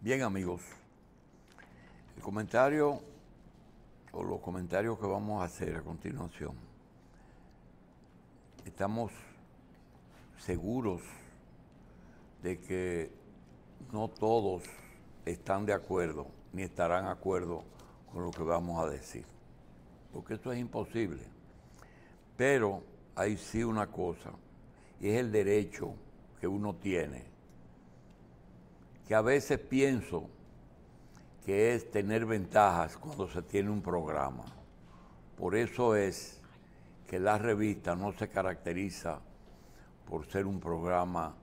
Bien amigos, el comentario o los comentarios que vamos a hacer a continuación, estamos seguros de que no todos están de acuerdo ni estarán de acuerdo con lo que vamos a decir, porque esto es imposible. Pero hay sí una cosa, y es el derecho que uno tiene que a veces pienso que es tener ventajas cuando se tiene un programa. Por eso es que la revista no se caracteriza por ser un programa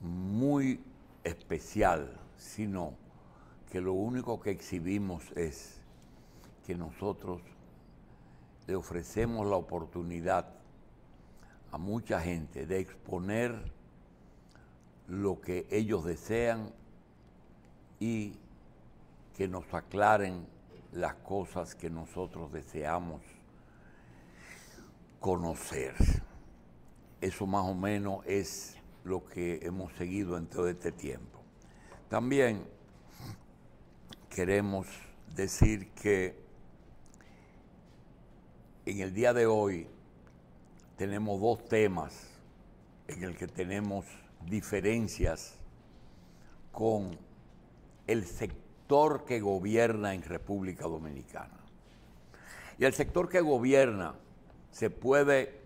muy especial, sino que lo único que exhibimos es que nosotros le ofrecemos la oportunidad a mucha gente de exponer lo que ellos desean y que nos aclaren las cosas que nosotros deseamos conocer. Eso más o menos es lo que hemos seguido en todo este tiempo. También queremos decir que en el día de hoy tenemos dos temas en el que tenemos diferencias con el sector que gobierna en República Dominicana. Y el sector que gobierna se puede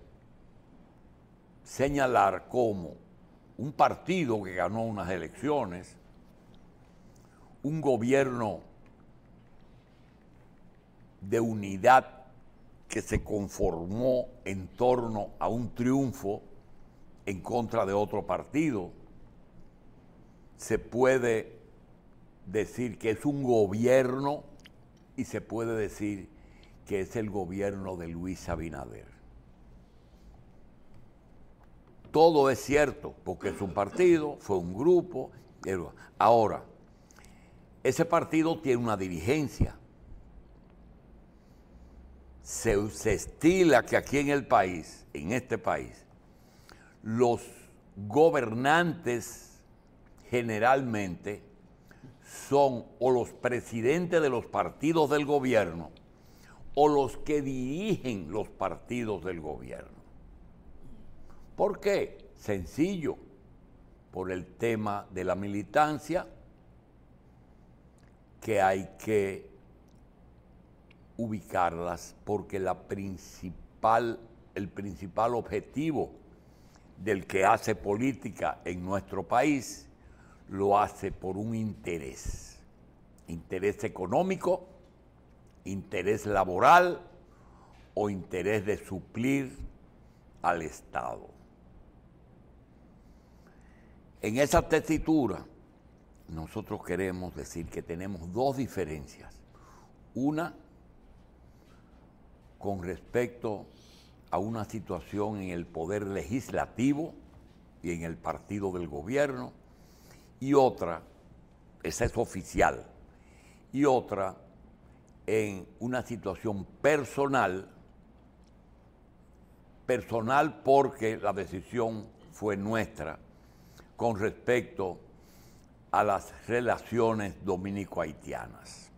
señalar como un partido que ganó unas elecciones, un gobierno de unidad que se conformó en torno a un triunfo en contra de otro partido. Se puede decir que es un gobierno y se puede decir que es el gobierno de Luis Abinader. Todo es cierto, porque es un partido, fue un grupo. Ahora, ese partido tiene una dirigencia. Se, se estila que aquí en el país, en este país, los gobernantes generalmente son o los presidentes de los partidos del gobierno o los que dirigen los partidos del gobierno. ¿Por qué? Sencillo, por el tema de la militancia que hay que ubicarlas porque principal, el principal objetivo del que hace política en nuestro país lo hace por un interés, interés económico, interés laboral o interés de suplir al Estado. En esa tesitura, nosotros queremos decir que tenemos dos diferencias. Una con respecto a una situación en el poder legislativo y en el partido del gobierno, y otra, esa es oficial, y otra en una situación personal, personal porque la decisión fue nuestra con respecto a las relaciones dominico-haitianas.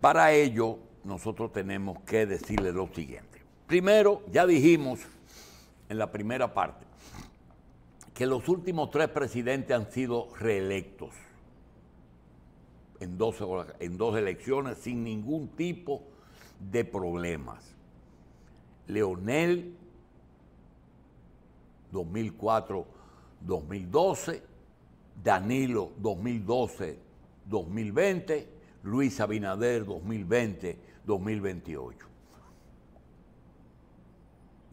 Para ello, nosotros tenemos que decirle lo siguiente. Primero, ya dijimos en la primera parte que los últimos tres presidentes han sido reelectos en dos, en dos elecciones sin ningún tipo de problemas. Leonel 2004-2012, Danilo 2012-2020, Luis Abinader 2020-2028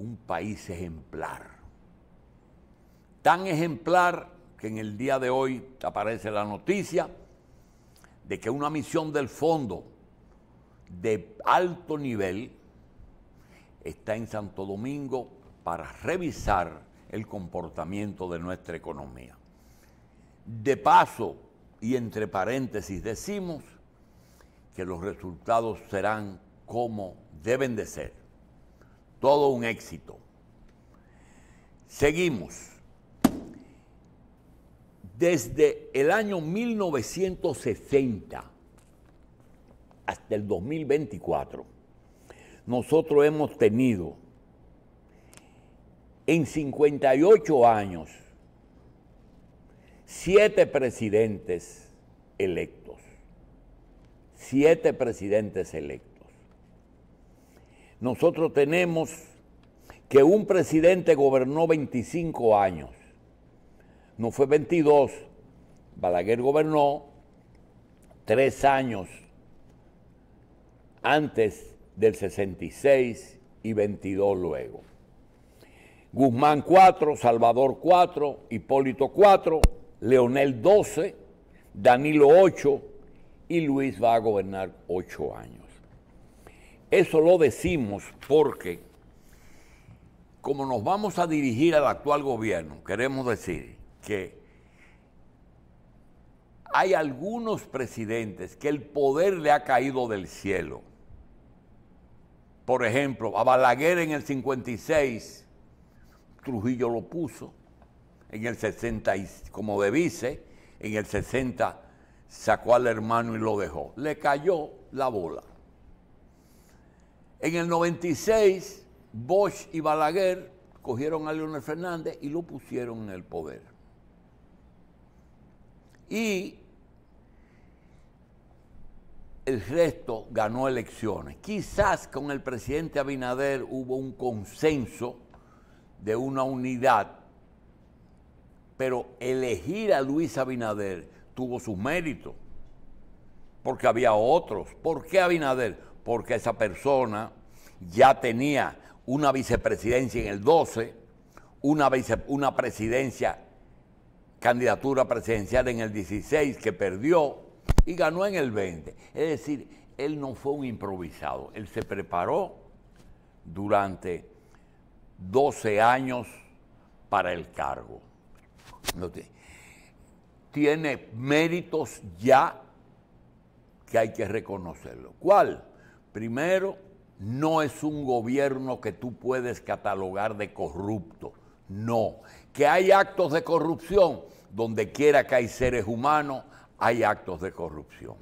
un país ejemplar. Tan ejemplar que en el día de hoy aparece la noticia de que una misión del fondo de alto nivel está en Santo Domingo para revisar el comportamiento de nuestra economía. De paso, y entre paréntesis, decimos que los resultados serán como deben de ser todo un éxito. Seguimos. Desde el año 1960 hasta el 2024, nosotros hemos tenido en 58 años siete presidentes electos. Siete presidentes electos. Nosotros tenemos que un presidente gobernó 25 años, no fue 22. Balaguer gobernó tres años antes del 66 y 22 luego. Guzmán 4, Salvador 4, Hipólito 4, Leonel 12, Danilo 8 y Luis va a gobernar 8 años. Eso lo decimos porque como nos vamos a dirigir al actual gobierno, queremos decir que hay algunos presidentes que el poder le ha caído del cielo. Por ejemplo, a Balaguer en el 56, Trujillo lo puso, en el 60 como de vice, en el 60 sacó al hermano y lo dejó. Le cayó la bola. En el 96, Bosch y Balaguer cogieron a Leonel Fernández y lo pusieron en el poder. Y el resto ganó elecciones. Quizás con el presidente Abinader hubo un consenso de una unidad, pero elegir a Luis Abinader tuvo sus méritos, porque había otros. ¿Por qué Abinader? porque esa persona ya tenía una vicepresidencia en el 12, una, una presidencia, candidatura presidencial en el 16 que perdió y ganó en el 20. Es decir, él no fue un improvisado, él se preparó durante 12 años para el cargo. Tiene méritos ya que hay que reconocerlo. ¿Cuál? Primero, no es un gobierno que tú puedes catalogar de corrupto. No. Que hay actos de corrupción, donde quiera que hay seres humanos, hay actos de corrupción.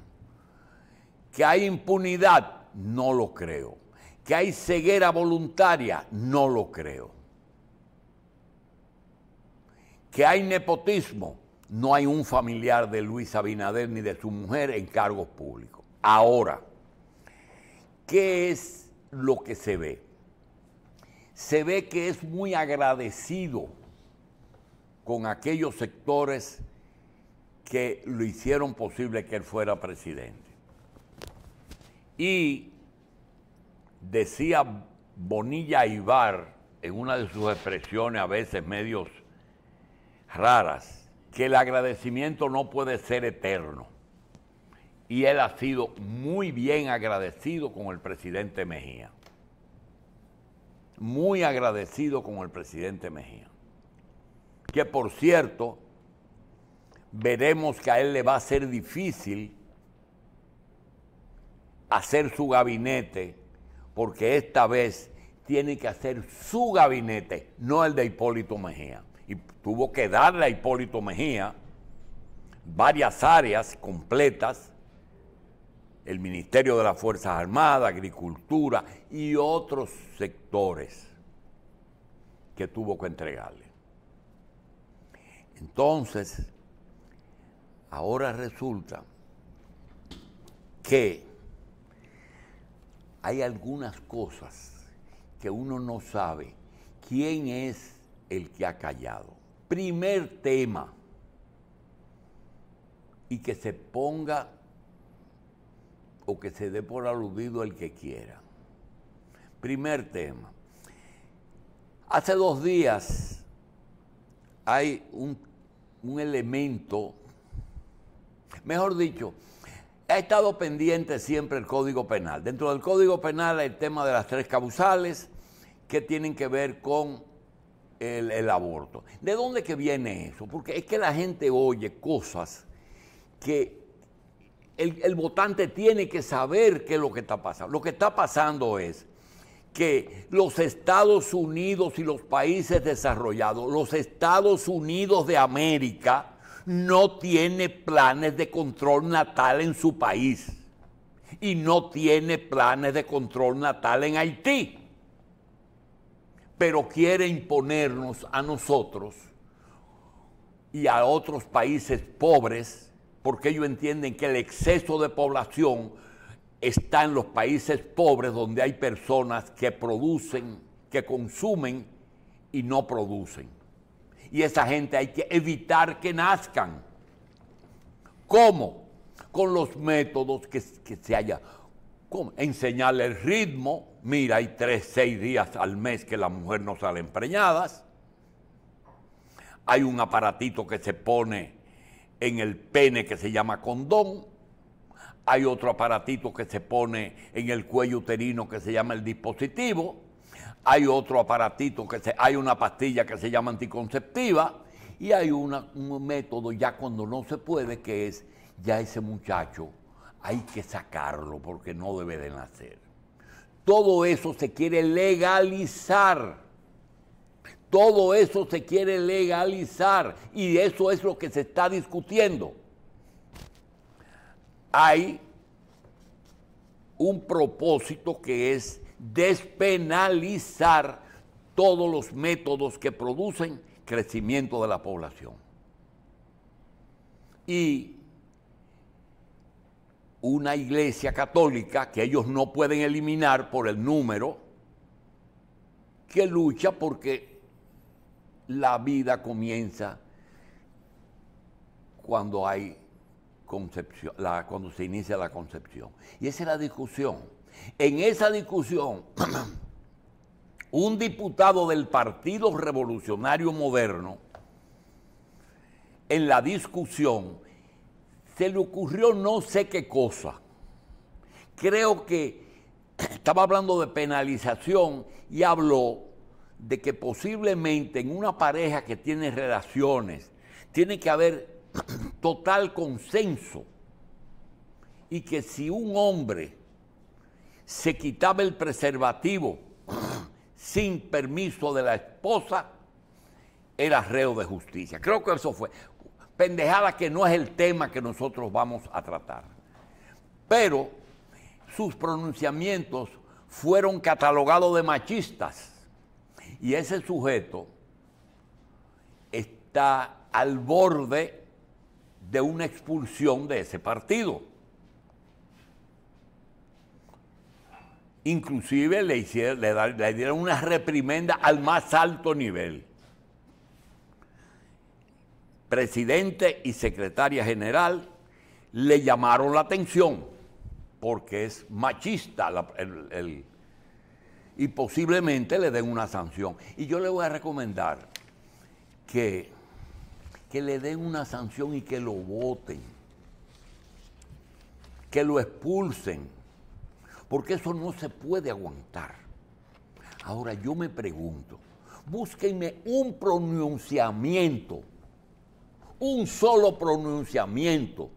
Que hay impunidad, no lo creo. Que hay ceguera voluntaria, no lo creo. Que hay nepotismo, no hay un familiar de Luis Abinader ni de su mujer en cargos públicos. Ahora, ¿qué es lo que se ve? Se ve que es muy agradecido con aquellos sectores que lo hicieron posible que él fuera presidente. Y decía Bonilla Ibar en una de sus expresiones a veces medios raras, que el agradecimiento no puede ser eterno y él ha sido muy bien agradecido con el presidente Mejía. Muy agradecido con el presidente Mejía. Que por cierto, veremos que a él le va a ser difícil hacer su gabinete, porque esta vez tiene que hacer su gabinete, no el de Hipólito Mejía. Y tuvo que darle a Hipólito Mejía varias áreas completas el Ministerio de las Fuerzas Armadas, Agricultura y otros sectores que tuvo que entregarle. Entonces, ahora resulta que hay algunas cosas que uno no sabe quién es el que ha callado. Primer tema, y que se ponga que se dé por aludido el que quiera. Primer tema. Hace dos días hay un, elemento, mejor dicho, ha estado pendiente siempre el Código Penal. Dentro del Código Penal hay el tema de las tres causales que tienen que ver con el, el, aborto. ¿De dónde que viene eso? Porque es que la gente oye cosas que el, votante tiene que saber qué es lo que está pasando. Lo que está pasando es que los Estados Unidos y los países desarrollados, los Estados Unidos de América, no tiene planes de control natal en su país y no tiene planes de control natal en Haití, pero quiere imponernos a nosotros y a otros países pobres porque ellos entienden que el exceso de población está en los países pobres donde hay personas que producen, que consumen y no producen. Y esa gente hay que evitar que nazcan. ¿Cómo? Con los métodos que, se haya. ¿Cómo? Enseñarle el ritmo. Mira, hay tres, seis días al mes que las mujeres no salen preñadas. Hay un aparatito que se pone en el pene que se llama condón. Hay otro aparatito que se pone en el cuello uterino que se llama el dispositivo. Hay otro aparatito que se, hay una pastilla que se llama anticonceptiva y hay un método ya cuando no se puede que es ya ese muchacho hay que sacarlo porque no debe de nacer. Todo eso se quiere legalizar todo eso se quiere legalizar y eso es lo que se está discutiendo. Hay un propósito que es despenalizar todos los métodos que producen crecimiento de la población. Y una iglesia católica que ellos no pueden eliminar por el número, que lucha porque la vida comienza cuando hay concepción, cuando se inicia la concepción. Y esa es la discusión. En esa discusión, un diputado del Partido Revolucionario Moderno, en la discusión, se le ocurrió no sé qué cosa. Creo que estaba hablando de penalización y habló de que posiblemente en una pareja que tiene relaciones tiene que haber total consenso y que si un hombre se quitaba el preservativo sin permiso de la esposa, era reo de justicia. Creo que eso fue. Pendejada que no es el tema que nosotros vamos a tratar. Pero sus pronunciamientos fueron catalogados de machistas y ese sujeto está al borde de una expulsión de ese partido. Inclusive le, dieron una reprimenda al más alto nivel. Presidente y secretaria general le llamaron la atención porque es machista el, el, y posiblemente le den una sanción. Y yo le voy a recomendar que, que le den una sanción y que lo voten, que lo expulsen, porque eso no se puede aguantar. Ahora yo me pregunto, búsquenme un pronunciamiento, un solo pronunciamiento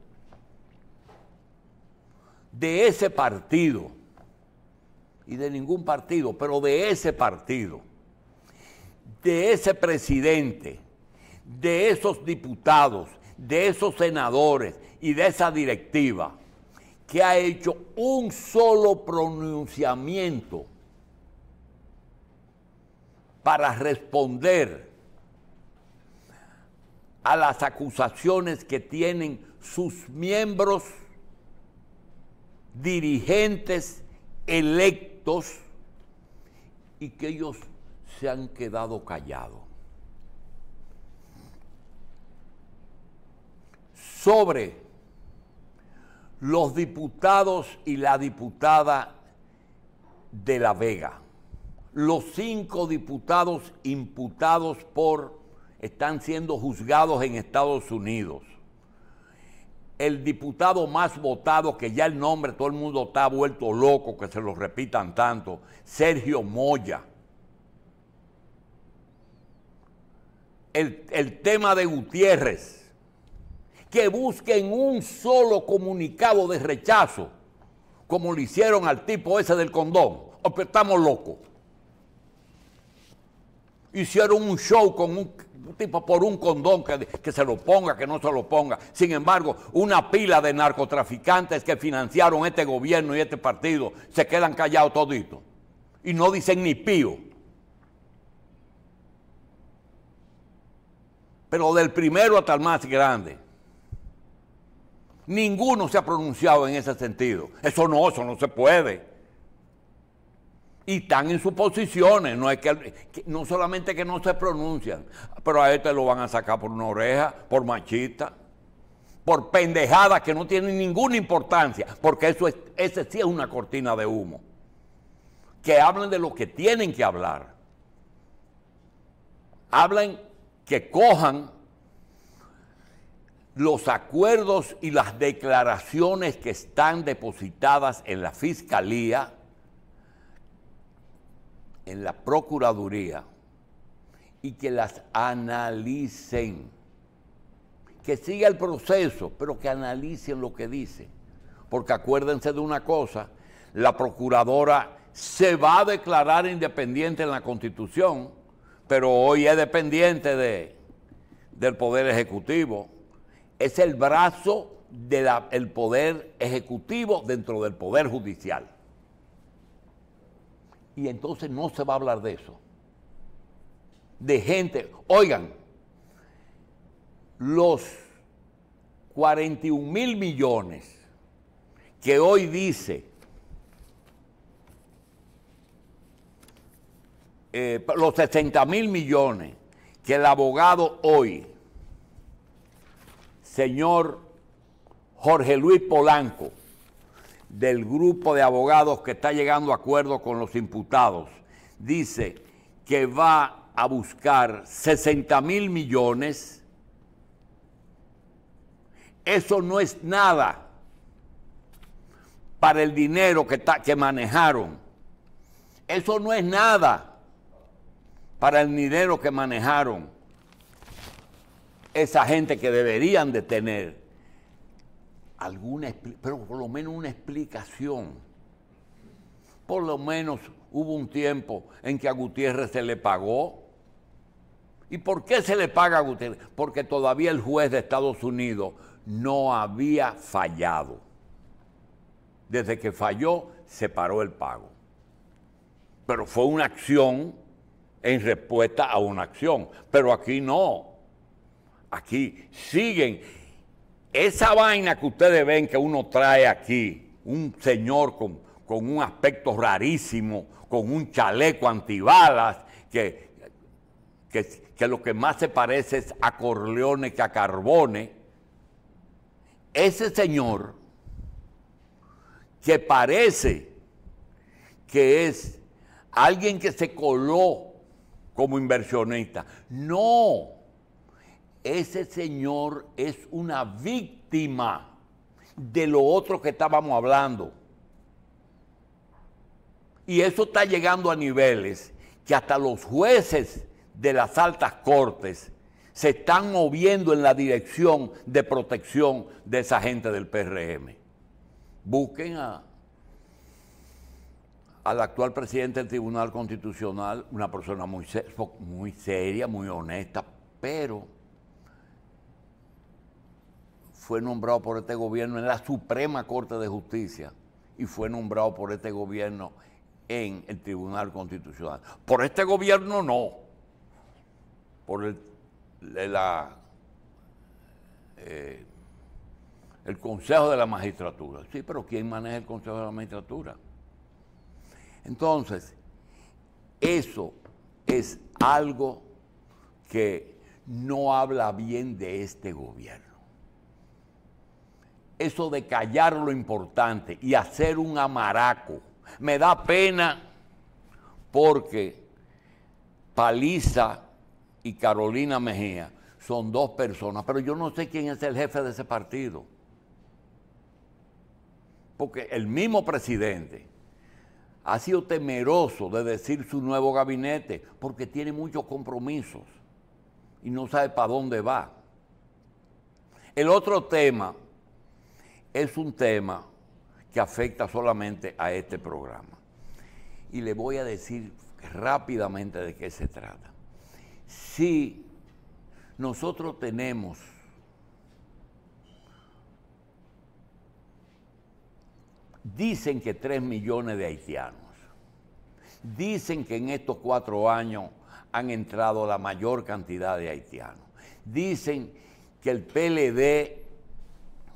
de ese partido y de ningún partido, pero de ese partido, de ese presidente, de esos diputados, de esos senadores y de esa directiva que ha hecho un solo pronunciamiento para responder a las acusaciones que tienen sus miembros dirigentes electos y que ellos se han quedado callados. Sobre los diputados y la diputada de La Vega, los cinco diputados imputados por, están siendo juzgados en Estados Unidos el diputado más votado, que ya el nombre todo el mundo está vuelto loco, que se lo repitan tanto, Sergio Moya. El, tema de Gutiérrez, que busquen un solo comunicado de rechazo, como le hicieron al tipo ese del condón, o estamos locos. Hicieron un show con un tipo por un condón que, se lo ponga, que no se lo ponga. Sin embargo, una pila de narcotraficantes que financiaron este gobierno y este partido se quedan callados toditos y no dicen ni pío. Pero del primero hasta el más grande. Ninguno se ha pronunciado en ese sentido. Eso no, eso no se puede y están en sus posiciones. No, es que, no solamente que no se pronuncian, pero a este lo van a sacar por una oreja, por machista, por pendejada que no tienen ninguna importancia, porque eso ese sí es una cortina de humo. Que hablen de lo que tienen que hablar. Hablen que cojan los acuerdos y las declaraciones que están depositadas en la fiscalía en la Procuraduría y que las analicen. Que siga el proceso, pero que analicen lo que dice. Porque acuérdense de una cosa, la Procuradora se va a declarar independiente en la Constitución, pero hoy es dependiente de, del Poder Ejecutivo. Es el brazo del Poder Ejecutivo dentro del Poder Judicial y entonces no se va a hablar de eso. De gente, oigan, los 41 mil millones que hoy dice eh, los 60 mil millones que el abogado hoy, señor Jorge Luis Polanco, del grupo de abogados que está llegando a acuerdo con los imputados dice que va a buscar 60 mil millones, eso no es nada para el dinero que, ta, que manejaron. Eso no es nada para el dinero que manejaron esa gente que deberían de tener alguna, pero por lo menos una explicación. Por lo menos hubo un tiempo en que a Gutiérrez se le pagó. ¿Y por qué se le paga a Gutiérrez? Porque todavía el juez de Estados Unidos no había fallado. Desde que falló, se paró el pago. Pero fue una acción en respuesta a una acción. Pero aquí no. Aquí siguen esa vaina que ustedes ven que uno trae aquí, un señor con, un aspecto rarísimo, con un chaleco antibalas, que, que, que, lo que más se parece es a Corleone que a Carbone, ese señor que parece que es alguien que se coló como inversionista, no, ese señor es una víctima de lo otro que estábamos hablando. Y eso está llegando a niveles que hasta los jueces de las altas cortes se están moviendo en la dirección de protección de esa gente del PRM. Busquen a, al actual presidente del Tribunal Constitucional, una persona muy, muy seria, muy honesta, pero fue nombrado por este gobierno en la Suprema Corte de Justicia y fue nombrado por este gobierno en el Tribunal Constitucional. Por este gobierno no, por el, la, eh, el Consejo de la Magistratura. Sí, pero ¿quién maneja el Consejo de la Magistratura? Entonces, eso es algo que no habla bien de este gobierno eso de callar lo importante y hacer un amaraco. Me da pena porque Paliza y Carolina Mejía son dos personas, pero yo no sé quién es el jefe de ese partido. Porque el mismo presidente ha sido temeroso de decir su nuevo gabinete porque tiene muchos compromisos y no sabe para dónde va. El otro tema es un tema que afecta solamente a este programa. Y le voy a decir rápidamente de qué se trata. Si nosotros tenemos Dicen que 3 millones de haitianos. Dicen que en estos cuatro años han entrado la mayor cantidad de haitianos. Dicen que el PLD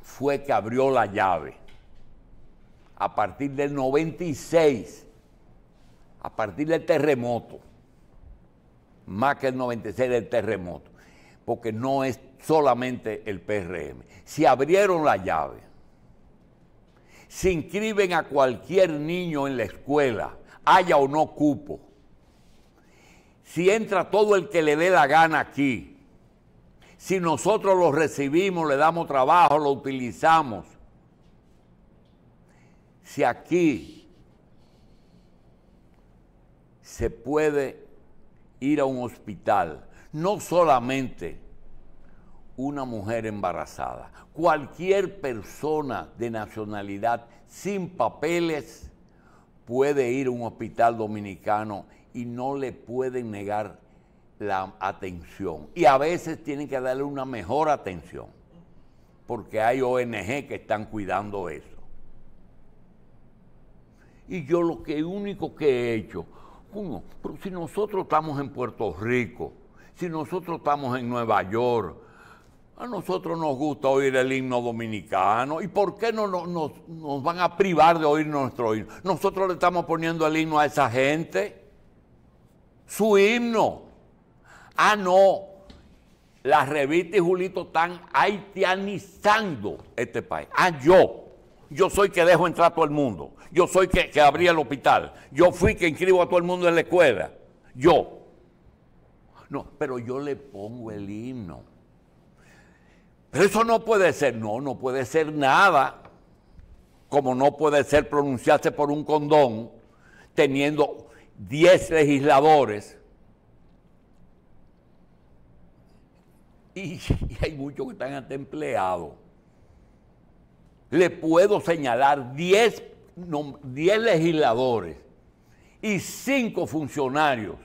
fue que abrió la llave. A partir del 96, a partir del terremoto, más que el 96 del terremoto, porque no es solamente el PRM. Si abrieron la llave, si inscriben a cualquier niño en la escuela, haya o no cupo. Si entra todo el que le dé la gana aquí, si nosotros los recibimos, le damos trabajo, lo utilizamos. Si aquí se puede ir a un hospital, no solamente una mujer embarazada, cualquier persona de nacionalidad sin papeles puede ir a un hospital dominicano y no le pueden negar la atención. Y a veces tienen que darle una mejor atención, porque hay ONG que están cuidando eso. Y yo lo que único que he hecho, si nosotros estamos en Puerto Rico, si nosotros estamos en Nueva York, a nosotros nos gusta oír el himno dominicano. ¿Y por qué no, nos, nos van a privar de oír nuestro himno? Nosotros le estamos poniendo el himno a esa gente. Su himno. Ah, no. La revista y Julito están haitianizando este país. Ah, yo. Yo soy que dejo entrar a todo el mundo. Yo soy que, que abrí el hospital. Yo fui que inscribo a todo el mundo en la escuela. Yo. No, pero yo le pongo el himno. Pero eso no puede ser. No, no puede ser nada. Como no puede ser pronunciarse por un condón teniendo 10 legisladores y, hay muchos que están hasta Le puedo señalar 10 legisladores y 5 funcionarios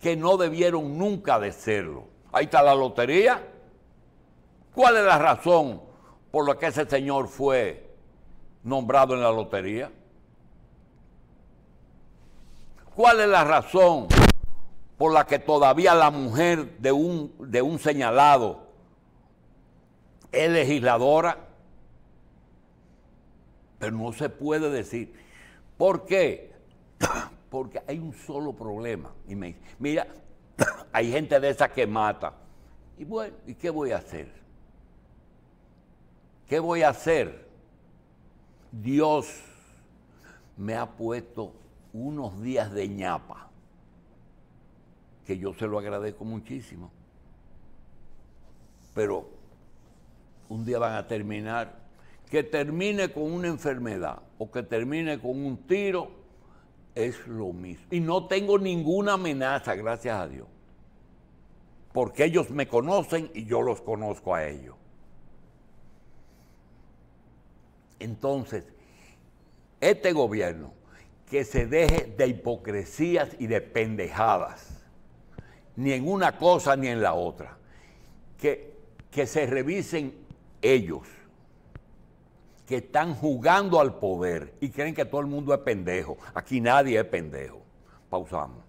que no debieron nunca de serlo. Ahí está la lotería. ¿Cuál es la razón por la que ese señor fue nombrado en la lotería? ¿Cuál es la razón por la que todavía la mujer de un, de un señalado es legisladora, pero no se puede decir. ¿Por qué? Porque hay un solo problema. Y me dice, mira, hay gente de esa que mata. Y bueno, ¿y qué voy a hacer? ¿Qué voy a hacer? Dios me ha puesto unos días de ñapa que yo se lo agradezco muchísimo. Pero un día van a terminar, que termine con una enfermedad o que termine con un tiro, es lo mismo. Y no tengo ninguna amenaza, gracias a Dios. Porque ellos me conocen y yo los conozco a ellos. Entonces, este gobierno que se deje de hipocresías y de pendejadas ni en una cosa ni en la otra. Que, que se revisen ellos, que están jugando al poder y creen que todo el mundo es pendejo. Aquí nadie es pendejo. Pausamos.